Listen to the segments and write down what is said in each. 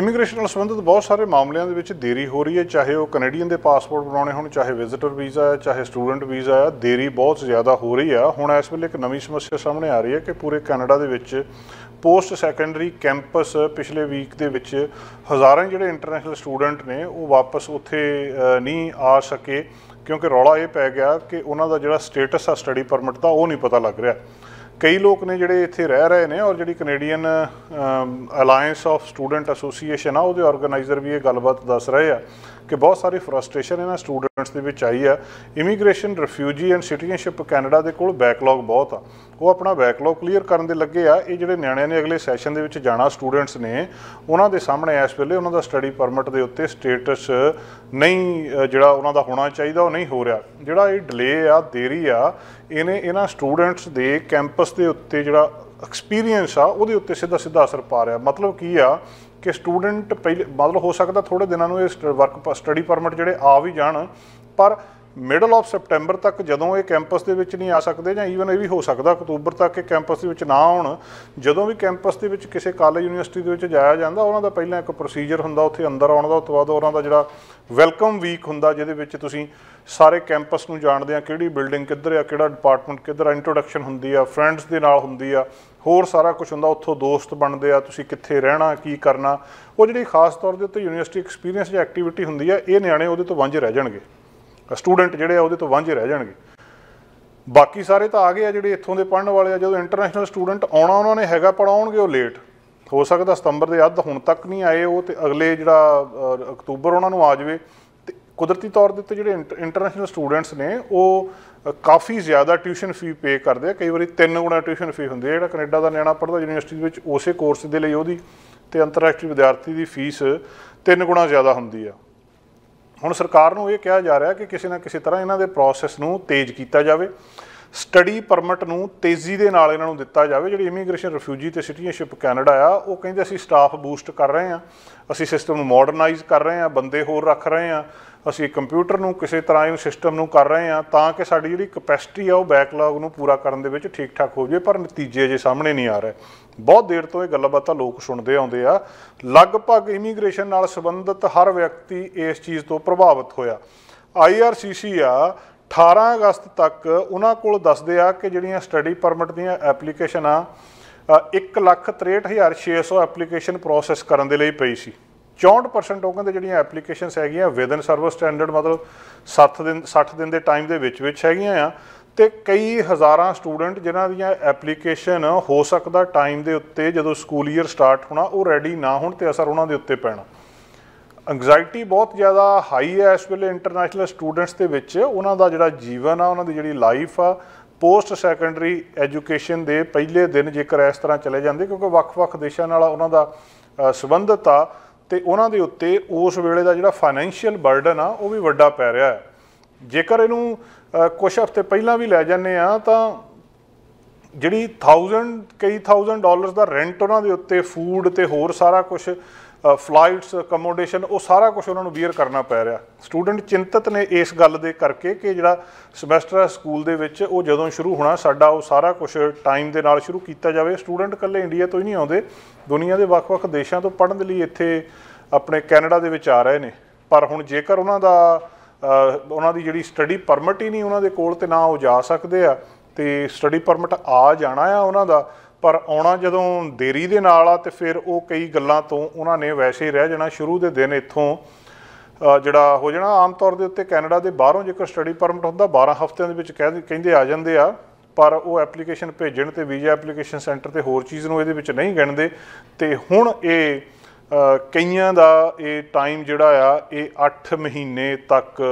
immigration ਨਾਲ ਸੰਬੰਧਿਤ ਬਹੁਤ ਸਾਰੇ ਮਾਮਲਿਆਂ ਦੇ ਵਿੱਚ ਦੇਰੀ ਹੋ ਰਹੀ ਹੈ ਚਾਹੇ ਉਹ ਕੈਨੇਡੀਅਨ ਦੇ ਪਾਸਪੋਰਟ ਬਣਾਉਣੇ ਹੋਣ ਚਾਹੇ ਵਿਜ਼ਿਟਰ ਵੀਜ਼ਾ ਹੈ ਚਾਹੇ ਸਟੂਡੈਂਟ ਵੀਜ਼ਾ ਹੈ ਦੇਰੀ ਬਹੁਤ ਜ਼ਿਆਦਾ ਹੋ ਰਹੀ ਆ ਹੁਣ ਇਸ ਵੇਲੇ ਇੱਕ ਨਵੀਂ ਸਮੱਸਿਆ ਸਾਹਮਣੇ ਆ ਰਹੀ ਹੈ ਕਿ ਪੂਰੇ ਕੈਨੇਡਾ ਦੇ ਵਿੱਚ ਪੋਸਟ ਸੈਕੰਡਰੀ ਕੈਂਪਸ ਪਿਛਲੇ ਵੀਕ ਦੇ ਵਿੱਚ ਹਜ਼ਾਰਾਂ ਜਿਹੜੇ ਇੰਟਰਨੈਸ਼ਨਲ ਸਟੂਡੈਂਟ ਨੇ ਉਹ ਵਾਪਸ ਉੱਥੇ ਨਹੀਂ ਆ ਸਕੇ ਕਿਉਂਕਿ ਰੌਲਾ ਇਹ ਪੈ ਗਿਆ ਕਿ ਉਹਨਾਂ ਦਾ ਜਿਹੜਾ ਸਟੇਟਸ ਆ ਸਟੱਡੀ ਪਰਮਿਟ ਦਾ ਉਹ ਨਹੀਂ ਪਤਾ ਲੱਗ ਰਿਹਾ ਕਈ ਲੋਕ ਨੇ ਜਿਹੜੇ ਇੱਥੇ ਰਹਿ ਰਹੇ ਨੇ ਔਰ ਜਿਹੜੀ Canadian Alliance of Student Association ਆ ਉਹਦੇ ਆਰਗੇਨਾਈਜ਼ਰ ਵੀ ਇਹ ਗੱਲਬਾਤ ਦੱਸ ਰਹੇ ਆ ਕਿ ਬਹੁਤ ਸਾਰੀ ਫਰਸਟ੍ਰੇਸ਼ਨ ਇਹਨਾਂ ਸਟੂਡੈਂਟਸ ਦੇ ਵਿੱਚ ਆਈ ਆ Immigration Refugee and Citizenship Canada ਦੇ ਕੋਲ ਬੈਕਲੌਗ ਬਹੁਤ ਆ ਉਹ ਆਪਣਾ ਬੈਕਲੌਗ ਕਲੀਅਰ ਕਰਨ ਦੇ ਲੱਗੇ ਆ ਇਹ ਜਿਹੜੇ ਨਿਆਣਿਆਂ ਨੇ ਅਗਲੇ ਸੈਸ਼ਨ ਦੇ ਵਿੱਚ ਜਾਣਾ ਸਟੂਡੈਂਟਸ ਨੇ ਉਹਨਾਂ ਦੇ ਸਾਹਮਣੇ ਇਸ ਵੇਲੇ ਉਹਨਾਂ ਦਾ ਸਟੱਡੀ ਪਰਮਿਟ ਦੇ ਉੱਤੇ ਸਟੇਟਸ ਨਹੀਂ ਜਿਹੜਾ ਉਹਨਾਂ ਦਾ ਹੋਣਾ ਚਾਹੀਦਾ ਉਹ ਨਹੀਂ ਹੋ ਰਿਹਾ ਜਿਹੜਾ ਇਹ ਡਿਲੇ ਆ ਦੇਰੀ ਆ ਇਹਨੇ ਇਹਨਾਂ ਸਟੂਡੈਂਟਸ ਦੇ ਕੈਂਪਸ ਦੇ ਉੱਤੇ ਜਿਹੜਾ ਐਕਸਪੀਰੀਅੰਸ ਆ ਉਹਦੇ ਉੱਤੇ ਸਿੱਧਾ ਸਿੱਧਾ ਅਸਰ ਪਾ ਰਿਹਾ ਮਤਲਬ ਕੀ ਆ ਕਿ ਸਟੂਡੈਂਟ ਪਹਿਲੇ ਮਤਲਬ ਹੋ ਸਕਦਾ ਥੋੜੇ ਦਿਨਾਂ ਨੂੰ ਇਹ ਵਰਕ ਸਟੱਡੀ ਪਰਮਿਟ ਜਿਹੜੇ ਆ ਵੀ ਜਾਣ ਪਰ ਮਿਡਲ ਆਫ ਸੈਪਟੈਂਬਰ ਤੱਕ ਜਦੋਂ ਇਹ ਕੈਂਪਸ ਦੇ ਵਿੱਚ ਨਹੀਂ ਆ ਸਕਦੇ ਜਾਂ ਈਵਨ ਇਹ ਵੀ ਹੋ ਸਕਦਾ ਅਕਤੂਬਰ ਤੱਕ ਇਹ ਕੈਂਪਸ ਦੇ ਵਿੱਚ ਨਾ ਆਉਣ ਜਦੋਂ ਵੀ ਕੈਂਪਸ ਦੇ ਵਿੱਚ ਕਿਸੇ ਕਾਲਜ ਯੂਨੀਵਰਸਿਟੀ ਦੇ ਵਿੱਚ ਜਾਇਆ ਜਾਂਦਾ ਉਹਨਾਂ ਦਾ ਪਹਿਲਾਂ ਇੱਕ ਪ੍ਰੋਸੀਜਰ ਹੁੰਦਾ ਉੱਥੇ ਅੰਦਰ ਆਉਣ ਦਾ ਉਸ ਤੋਂ ਬਾਅਦ ਉਹਨਾਂ ਦਾ ਜਿਹੜਾ ਵੈਲਕਮ ਵੀਕ ਹੁੰਦਾ ਜਿਹਦੇ ਵਿੱਚ ਤੁਸੀਂ ਸਾਰੇ ਕੈਂਪਸ ਨੂੰ ਜਾਣਦੇ ਆ ਕਿਹੜੀ ਬਿਲਡਿੰਗ ਕਿੱਧਰ ਆ ਕਿਹੜਾ ਡਿਪਾਰਟਮੈਂਟ ਕਿੱਧਰ ਆ ਇੰਟਰੋਡਕਸ਼ਨ ਹੁੰਦੀ ਆ ਫਰੈਂਡਸ ਦੇ ਨਾਲ ਹੁੰਦੀ ਆ ਹੋਰ ਸਾਰਾ ਕੁਝ ਹੁੰਦਾ ਉੱਥੋਂ ਦੋਸਤ ਬਣਦੇ ਆ ਤੁਸੀਂ ਕਿੱਥੇ ਰਹਿਣਾ ਕੀ ਕਰਨਾ ਉਹ ਜਿਹੜੀ ਖਾਸ ਤੌਰ ਦੇ ਉੱਤੇ ਯੂਨੀਵਰਸਿਟੀ ਐਕਸਪੀਰੀਅੰਸ ਜਾਂ ਐਕਟੀਵਿਟੀ ਹੁੰਦੀ ਆ ਇਹ ਨਿਆਣੇ ਉਹਦੇ ਤੋਂ ਵਾਂਝੇ ਰਹਿ ਜਾਣਗੇ ਸਟੂਡੈਂਟ ਜਿਹੜੇ ਆ ਉਹਦੇ ਤੋਂ ਵਾਂਝੇ ਰਹਿ ਜਾਣਗੇ ਬਾਕੀ ਸਾਰੇ ਤਾਂ ਆ ਗਏ ਆ ਜਿਹੜੇ ਇੱਥੋਂ ਦੇ ਪੜਨ ਵਾਲੇ ਆ ਜਦੋਂ ਇੰਟਰਨੈਸ਼ਨਲ ਸਟੂਡੈਂਟ ਆਉਣਾ ਉਹਨਾਂ ਨੇ ਹੈਗਾ ਪੜਾਉਣਗੇ ਉਹ ਲੇਟ ਹੋ ਸਕਦਾ ਸਤੰਬਰ ਦੇ ਅੱਧ ਹੁਣ ਤੱਕ ਨਹੀਂ ਆਏ ਉਹ ਤੇ ਅਗਲੇ ਜਿਹੜਾ ਅਕਤੂਬਰ ਉਹਨਾਂ ਨੂੰ ਆ ਜਾਵੇ ਤੇ ਕੁਦਰਤੀ ਤੌਰ ਦੇ ਉੱਤੇ ਜਿਹੜੇ ਇੰਟਰਨੈਸ਼ਨਲ ਸਟੂਡੈਂਟਸ ਨੇ ਉਹ ਕਾਫੀ ਜ਼ਿਆਦਾ ਟਿਊਸ਼ਨ ਫੀ ਪੇ ਕਰਦੇ ਆ ਕਈ ਵਾਰੀ 3 ਗੁਣਾ ਟਿਊਸ਼ਨ ਫੀ ਹੁੰਦੀ ਹੈ ਜਿਹੜਾ ਕੈਨੇਡਾ ਦਾ ਨਿਆਣਾ ਪੜਦਾ ਯੂਨੀਵਰਸਿਟੀ ਵਿੱਚ ਉਸੇ ਕੋਰਸ ਦੇ ਲਈ ਉਹਦੀ ਤੇ ਅੰਤਰਰਾਸ਼ਟਰੀ ਵਿਦਿਆਰਥੀ ਦੀ ਫੀਸ 3 ਗੁਣਾ ਜ਼ਿਆਦਾ ਹੁੰਦੀ ਆ ਹੁਣ ਸਰਕਾਰ ਨੂੰ ਇਹ ਕਿਹਾ ਜਾ ਰਿਹਾ ਕਿ ਕਿਸੇ ਨਾ ਕਿਸੇ ਤਰ੍ਹਾਂ ਇਹਨਾਂ ਦੇ ਪ੍ਰੋਸੈਸ ਨੂੰ ਤੇਜ਼ ਕੀਤਾ ਜਾਵੇ ਸਟੱਡੀ ਪਰਮਿਟ ਨੂੰ ਤੇਜ਼ੀ ਦੇ ਨਾਲ ਇਹਨਾਂ ਨੂੰ ਦਿੱਤਾ ਜਾਵੇ ਜਿਹੜੀ ਇਮੀਗ੍ਰੇਸ਼ਨ ਰਿਫਿਊਜੀ ਤੇ ਸਿਟੀਜ਼ਨਸ਼ਿਪ ਕੈਨੇਡਾ ਆ ਉਹ ਕਹਿੰਦੇ ਅਸੀਂ ਸਟਾਫ ਬੂਸਟ ਕਰ ਰਹੇ ਆ ਅਸੀਂ ਸਿਸਟਮ ਨੂੰ ਮਾਡਰਨਾਈਜ਼ ਕਰ ਰਹੇ ਆ ਬੰਦੇ ਹੋਰ ਰੱਖ ਰਹੇ ਆ ਅਸੀਂ ਕੰਪਿਊਟਰ ਨੂੰ ਕਿਸੇ ਤਰ੍ਹਾਂ ਇਹ ਸਿਸਟਮ ਨੂੰ ਕਰ ਰਹੇ ਆ ਤਾਂ ਕਿ ਸਾਡੀ ਜਿਹੜੀ ਕਪੈਸਿਟੀ ਆ ਉਹ ਬੈਕਲੌਗ ਨੂੰ ਪੂਰਾ ਕਰਨ ਦੇ ਵਿੱਚ ਠੀਕ ਠਾਕ ਹੋ ਜਾਵੇ ਪਰ ਨਤੀਜੇ ਜੇ ਸਾਹਮਣੇ ਨਹੀਂ ਆ ਰਹੇ ਬਹੁਤ ਦੇਰ ਤੋਂ ਇਹ ਗੱਲਬਾਤਾਂ ਲੋਕ ਸੁਣਦੇ ਆਉਂਦੇ ਆ ਲਗਭਗ ਇਮੀਗ੍ਰੇਸ਼ਨ ਨਾਲ ਸੰਬੰਧਿਤ ਹਰ ਵਿਅਕਤੀ ਇਸ ਚੀਜ਼ ਤੋਂ ਪ੍ਰਭਾਵਿਤ ਹੋਇਆ ਆਈਆਰਸੀਸੀ ਆ 18 ਅਗਸਤ ਤੱਕ ਉਹਨਾਂ ਕੋਲ ਦੱਸਦੇ ਆ ਕਿ ਜਿਹੜੀਆਂ ਸਟੱਡੀ ਪਰਮਿਟ ਦੀਆਂ ਐਪਲੀਕੇਸ਼ਨ ਆ 163600 ਐਪਲੀਕੇਸ਼ਨ ਪ੍ਰੋਸੈਸ ਕਰਨ ਦੇ ਲਈ ਪਈ ਸੀ 64% ਉਹ ਕਹਿੰਦੇ ਜਿਹੜੀਆਂ ਐਪਲੀਕੇਸ਼ਨਸ ਹੈਗੀਆਂ ਵਿਦਨ ਸਰਵਿਸ ਸਟੈਂਡਰਡ ਮਤਲਬ 7 ਦਿਨ 60 ਦਿਨ ਦੇ ਟਾਈਮ ਦੇ ਵਿੱਚ ਵਿੱਚ ਹੈਗੀਆਂ ਆ ਤੇ ਕਈ ਹਜ਼ਾਰਾਂ ਸਟੂਡੈਂਟ ਜਿਨ੍ਹਾਂ ਦੀਆਂ ਐਪਲੀਕੇਸ਼ਨ ਹੋ ਸਕਦਾ ਟਾਈਮ ਦੇ ਉੱਤੇ ਜਦੋਂ ਸਕੂਲ ਈਅਰ ਸਟਾਰਟ ਹੋਣਾ ਉਹ ਰੈਡੀ ਨਾ ਹੋਣ ਤੇ ਅਸਰ ਉਹਨਾਂ ਦੇ ਉੱਤੇ ਪੈਣਾ ਐਂਗਜ਼ਾਇਟੀ ਬਹੁਤ ਜ਼ਿਆਦਾ ਹਾਈ ਹੈ ਇਸ ਵੇਲੇ ਇੰਟਰਨੈਸ਼ਨਲ ਸਟੂਡੈਂਟਸ ਦੇ ਵਿੱਚ ਉਹਨਾਂ ਦਾ ਜਿਹੜਾ ਜੀਵਨ ਆ ਉਹਨਾਂ ਦੀ ਜਿਹੜੀ ਲਾਈਫ ਆ ਪੋਸਟ ਸੈਕੰਡਰੀ ਐਜੂਕੇਸ਼ਨ ਦੇ ਪਹਿਲੇ ਦਿਨ ਜੇਕਰ ਇਸ ਤਰ੍ਹਾਂ ਚਲੇ ਜਾਂਦੇ ਕਿਉਂਕਿ ਵੱਖ-ਵੱਖ ਦੇਸ਼ਾਂ ਨਾਲ ਉਹਨਾਂ ਦਾ ਸਬੰਧਤ ਆ ਤੇ ਉਹਨਾਂ ਦੇ ਉੱਤੇ ਉਸ ਵੇਲੇ ਦਾ ਜਿਹੜਾ ਫਾਈਨੈਂਸ਼ੀਅਲ ਬਰਡਨ ਆ ਉਹ ਵੀ ਵੱਡਾ ਪੈ ਰਿਹਾ ਹੈ ਜੇਕਰ ਇਹਨੂੰ ਕੁਝ ਹਫ਼ਤੇ ਪਹਿਲਾਂ ਵੀ ਲੈ ਜਾਂਦੇ ਆ ਤਾਂ ਜਿਹੜੀ 1000 ਕਈ 1000 ਡਾਲਰਸ ਦਾ ਰੈਂਟ ਉਹਨਾਂ ਦੇ ਉੱਤੇ ਫੂਡ ਤੇ ਹੋਰ ਸਾਰਾ ਕੁਝ ਫਲਾਈਟਸ ਅਕਮੋਡੇਸ਼ਨ ਉਹ ਸਾਰਾ ਕੁਝ ਉਹਨਾਂ ਨੂੰ ਬੀਅਰ ਕਰਨਾ ਪੈ ਰਿਹਾ ਸਟੂਡੈਂਟ ਚਿੰਤਤ ਨੇ ਇਸ ਗੱਲ ਦੇ ਕਰਕੇ ਕਿ ਜਿਹੜਾ ਸਮੈਸਟਰ ਸਕੂਲ ਦੇ ਵਿੱਚ ਉਹ ਜਦੋਂ ਸ਼ੁਰੂ ਹੋਣਾ ਸਾਡਾ ਉਹ ਸਾਰਾ ਕੁਝ ਟਾਈਮ ਦੇ ਨਾਲ ਸ਼ੁਰੂ ਕੀਤਾ ਜਾਵੇ ਸਟੂਡੈਂਟ ਇਕੱਲੇ ਇੰਡੀਆ ਤੋਂ ਹੀ ਨਹੀਂ ਆਉਂਦੇ ਦੁਨੀਆ ਦੇ ਵੱਖ-ਵੱਖ ਦੇਸ਼ਾਂ ਤੋਂ ਪੜ੍ਹਨ ਦੇ ਲਈ ਇੱਥੇ ਆਪਣੇ ਕੈਨੇਡਾ ਦੇ ਵਿੱਚ ਆ ਰਹੇ ਨੇ ਪਰ ਹੁਣ ਜੇਕਰ ਉਹਨਾਂ ਦਾ ਉਹਨਾਂ ਦੀ ਜਿਹੜੀ ਸਟੱਡੀ ਪਰਮਿਟ ਹੀ ਨਹੀਂ ਉਹਨਾਂ ਦੇ ਕੋਲ ਤੇ ਨਾ ਉਹ ਜਾ ਸਕਦੇ ਆ ਤੇ ਸਟੱਡੀ ਪਰਮਿਟ ਆ ਜਾਣਾ ਆ ਉਹਨਾਂ ਦਾ ਪਰ ਆਉਣਾ ਜਦੋਂ ਦੇਰੀ ਦੇ ਨਾਲ ਆ ਤੇ ਫਿਰ ਉਹ ਕਈ ਗੱਲਾਂ ਤੋਂ ਉਹਨਾਂ ਨੇ ਵੈਸੇ ਹੀ ਰਹਿ ਜਾਣਾ ਸ਼ੁਰੂ ਦੇ ਦਿਨ ਇੱਥੋਂ ਜਿਹੜਾ ਹੋ ਜਾਣਾ ਆਮ ਤੌਰ ਦੇ ਉੱਤੇ ਕੈਨੇਡਾ ਦੇ ਬਾਹਰੋਂ ਜੇਕਰ ਸਟੱਡੀ ਪਰਮਿਟ ਹੁੰਦਾ 12 ਹਫ਼ਤਿਆਂ ਦੇ ਵਿੱਚ ਕਹਿੰਦੇ ਆ ਜਾਂਦੇ ਆ ਪਰ ਉਹ ਐਪਲੀਕੇਸ਼ਨ ਭੇਜਣ ਤੇ ਵੀਜ਼ਾ ਐਪਲੀਕੇਸ਼ਨ ਸੈਂਟਰ ਤੇ ਹੋਰ ਚੀਜ਼ ਨੂੰ ਇਹਦੇ ਵਿੱਚ ਨਹੀਂ ਗਿਣਦੇ ਤੇ ਹੁਣ ਇਹ ਕਈਆਂ ਦਾ ਇਹ ਟਾਈਮ ਜਿਹੜਾ ਆ ਇਹ 8 ਮਹੀਨੇ ਤੱਕ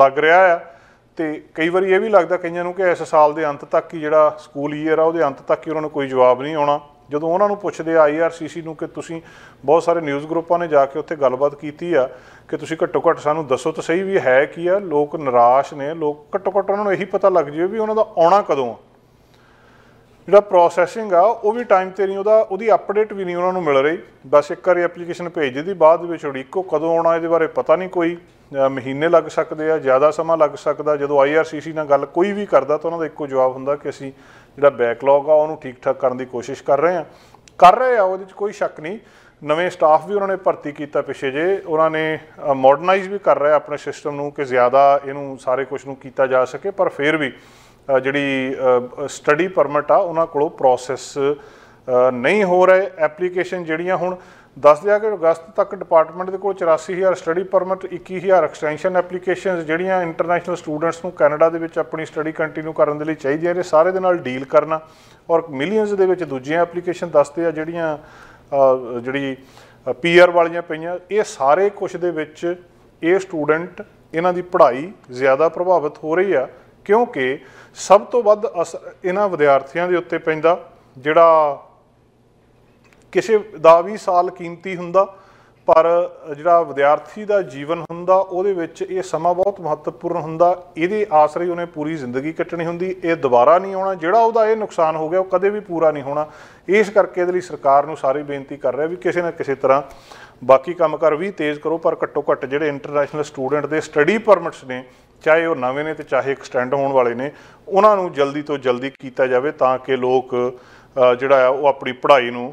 ਲੱਗ ਰਿਹਾ ਆ ਤੇ ਕਈ ਵਾਰੀ ਇਹ ਵੀ ਲੱਗਦਾ ਕਈਆਂ ਨੂੰ ਕਿ ਇਸ ਸਾਲ ਦੇ ਅੰਤ ਤੱਕ ਹੀ ਜਿਹੜਾ ਸਕੂਲ ਈਅਰ ਆ ਉਹਦੇ ਅੰਤ ਤੱਕ ਹੀ ਉਹਨਾਂ ਨੂੰ ਕੋਈ ਜਵਾਬ ਨਹੀਂ ਆਉਣਾ ਜਦੋਂ ਉਹਨਾਂ ਨੂੰ ਪੁੱਛਦੇ ਆ ਆਈਆਰਸੀਸੀ ਨੂੰ ਕਿ ਤੁਸੀਂ ਬਹੁਤ ਸਾਰੇ ਨਿਊਜ਼ ਗਰੁੱਪਾਂ ਨੇ ਜਾ ਕੇ ਉੱਥੇ ਗੱਲਬਾਤ ਕੀਤੀ ਆ ਕਿ ਤੁਸੀਂ ਘੱਟੋ ਘੱਟ ਸਾਨੂੰ ਦੱਸੋ ਤਾਂ ਸਹੀ ਵੀ ਹੈ ਕੀ ਆ ਲੋਕ ਨਿਰਾਸ਼ ਨੇ ਲੋਕ ਘੱਟੋ ਘੱਟ ਉਹਨਾਂ ਨੂੰ ਇਹੀ ਪਤਾ ਲੱਗ ਜਾਵੇ ਵੀ ਉਹਨਾਂ ਦਾ ਆਉਣਾ ਕਦੋਂ ਆ ਜਿਹੜਾ ਪ੍ਰੋਸੈਸਿੰਗ ਆ ਉਹ ਵੀ ਟਾਈਮ ਤੇ ਨਹੀਂ ਉਹਦਾ ਉਹਦੀ ਅਪਡੇਟ ਵੀ ਨਹੀਂ ਉਹਨਾਂ ਨੂੰ ਮਿਲ ਰਹੀ ਬਸ ਇੱਕ ਵਾਰੀ ਐਪਲੀਕੇਸ਼ਨ ਭੇਜ ਦਿੱਤੀ ਬਾਅਦ ਵਿੱਚ ਇੱਕੋ ਕਦੋਂ ਆਉਣਾ ਇਹਦੇ ਬਾਰੇ ਪਤਾ ਨਹੀਂ ਕੋਈ ਮਹੀਨੇ ਲੱਗ ਸਕਦੇ ਆ ਜ਼ਿਆਦਾ ਸਮਾਂ ਲੱਗ ਸਕਦਾ ਜਦੋਂ ਆਈਆਰਸੀਸੀ ਨਾਲ ਗੱਲ ਕੋਈ ਵੀ ਕਰਦਾ ਤਾਂ ਉਹਨਾਂ ਦਾ ਇੱਕੋ ਜਵਾਬ ਹੁੰਦਾ ਕਿ ਅਸੀਂ ਜਿਹੜਾ ਬੈਕਲੌਗ ਆ ਉਹਨੂੰ ਠੀਕ ਠਾਕ ਕਰਨ ਦੀ ਕੋਸ਼ਿਸ਼ ਕਰ ਰਹੇ ਆ ਕਰ ਰਹੇ ਆ ਉਹਦੇ ਵਿੱਚ ਕੋਈ ਸ਼ੱਕ ਨਹੀਂ ਨਵੇਂ ਸਟਾਫ ਵੀ ਉਹਨਾਂ ਨੇ ਭਰਤੀ ਕੀਤਾ ਪਿਛੇ ਜੇ ਉਹਨਾਂ ਨੇ ਮਾਡਰਨਾਈਜ਼ ਵੀ ਕਰ ਰਿਹਾ ਆਪਣੇ ਸਿਸਟਮ ਨੂੰ ਕਿ ਜ਼ਿਆਦਾ ਇਹਨੂੰ ਸਾਰੇ ਕੁਝ ਨੂੰ ਕੀਤਾ ਜਾ ਸਕੇ ਪਰ ਫਿਰ ਵੀ ਜਿਹੜੀ ਸਟੱਡੀ ਪਰਮਿਟ ਆ ਉਹਨਾਂ ਕੋਲੋਂ ਪ੍ਰੋਸੈਸ ਨਹੀਂ ਹੋ ਰਹੇ ਐਪਲੀਕੇਸ਼ਨ ਜਿਹੜੀਆਂ ਹੁਣ ਦੱਸ ਦਿਆ ਕਿ ਅਗਸਤ ਤੱਕ ਡਿਪਾਰਟਮੈਂਟ ਦੇ ਕੋਲ 84000 ਸਟੱਡੀ ਪਰਮਿਟ 21000 ਐਕਸਟੈਂਸ਼ਨ ਐਪਲੀਕੇਸ਼ਨਸ ਜਿਹੜੀਆਂ ਇੰਟਰਨੈਸ਼ਨਲ ਸਟੂਡੈਂਟਸ ਨੂੰ ਕੈਨੇਡਾ ਦੇ ਵਿੱਚ ਆਪਣੀ ਸਟੱਡੀ ਕੰਟੀਨਿਊ ਕਰਨ ਦੇ ਲਈ ਚਾਹੀਦੀਆਂ ਨੇ ਸਾਰੇ ਦੇ ਨਾਲ ਡੀਲ ਕਰਨਾ ਔਰ ਮਿਲੀਅਨਸ ਦੇ ਵਿੱਚ ਦੂਜੀਆਂ ਐਪਲੀਕੇਸ਼ਨ ਦੱਸਦੇ ਆ ਜਿਹੜੀਆਂ ਜਿਹੜੀ ਪੀਆਰ ਵਾਲੀਆਂ ਪਈਆਂ ਇਹ ਸਾਰੇ ਕੁਝ ਦੇ ਵਿੱਚ ਇਹ ਸਟੂਡੈਂਟ ਇਹਨਾਂ ਦੀ ਪੜ੍ਹਾਈ ਜ਼ਿਆਦਾ ਪ੍ਰਭਾਵਿਤ ਹੋ ਰਹੀ ਆ ਕਿਉਂਕਿ ਸਭ ਤੋਂ ਵੱਧ ਅਸਰ ਇਹਨਾਂ ਵਿਦਿਆਰਥੀਆਂ ਦੇ ਉੱਤੇ ਪੈਂਦਾ ਜਿਹੜਾ ਕਿਸੇ ਦਾ ਵੀ ਸਾਲ ਕੀਮਤੀ ਹੁੰਦਾ ਪਰ ਜਿਹੜਾ ਵਿਦਿਆਰਥੀ ਦਾ ਜੀਵਨ ਹੁੰਦਾ ਉਹਦੇ ਵਿੱਚ ਇਹ ਸਮਾਂ ਬਹੁਤ ਮਹੱਤਵਪੂਰਨ ਹੁੰਦਾ ਇਹਦੇ ਆਸਰੇ ਉਹਨੇ ਪੂਰੀ ਜ਼ਿੰਦਗੀ ਕੱਟਣੀ ਹੁੰਦੀ ਇਹ ਦੁਬਾਰਾ ਨਹੀਂ ਆਉਣਾ ਜਿਹੜਾ ਉਹਦਾ ਇਹ ਨੁਕਸਾਨ ਹੋ ਗਿਆ ਉਹ ਕਦੇ ਵੀ ਪੂਰਾ ਨਹੀਂ ਹੋਣਾ ਇਸ ਕਰਕੇ ਇਹਦੇ ਲਈ ਸਰਕਾਰ ਨੂੰ ਸਾਰੀ ਬੇਨਤੀ ਕਰ ਰਿਹਾ ਵੀ ਕਿਸੇ ਨਾ ਕਿਸੇ ਤਰ੍ਹਾਂ ਬਾਕੀ ਕੰਮਕਾਰ ਵੀ ਤੇਜ਼ ਕਰੋ ਪਰ ਘੱਟੋ ਘੱਟ ਜਿਹੜੇ ਇੰਟਰਨੈਸ਼ਨਲ ਸਟੂਡੈਂਟ ਦੇ ਸਟੱਡੀ ਪਰਮਿਟਸ ਨੇ ਚਾਹੇ ਉਹ ਨਵੇਂ ਨੇ ਤੇ ਚਾਹੇ ਐਕਸਟੈਂਡ ਹੋਣ ਵਾਲੇ ਨੇ ਉਹਨਾਂ ਨੂੰ ਜਲਦੀ ਤੋਂ ਜਲਦੀ ਕੀਤਾ ਜਾਵੇ ਤਾਂ ਕਿ ਲੋਕ ਜਿਹੜਾ ਆ ਉਹ ਆਪਣੀ ਪੜ੍ਹਾਈ ਨੂੰ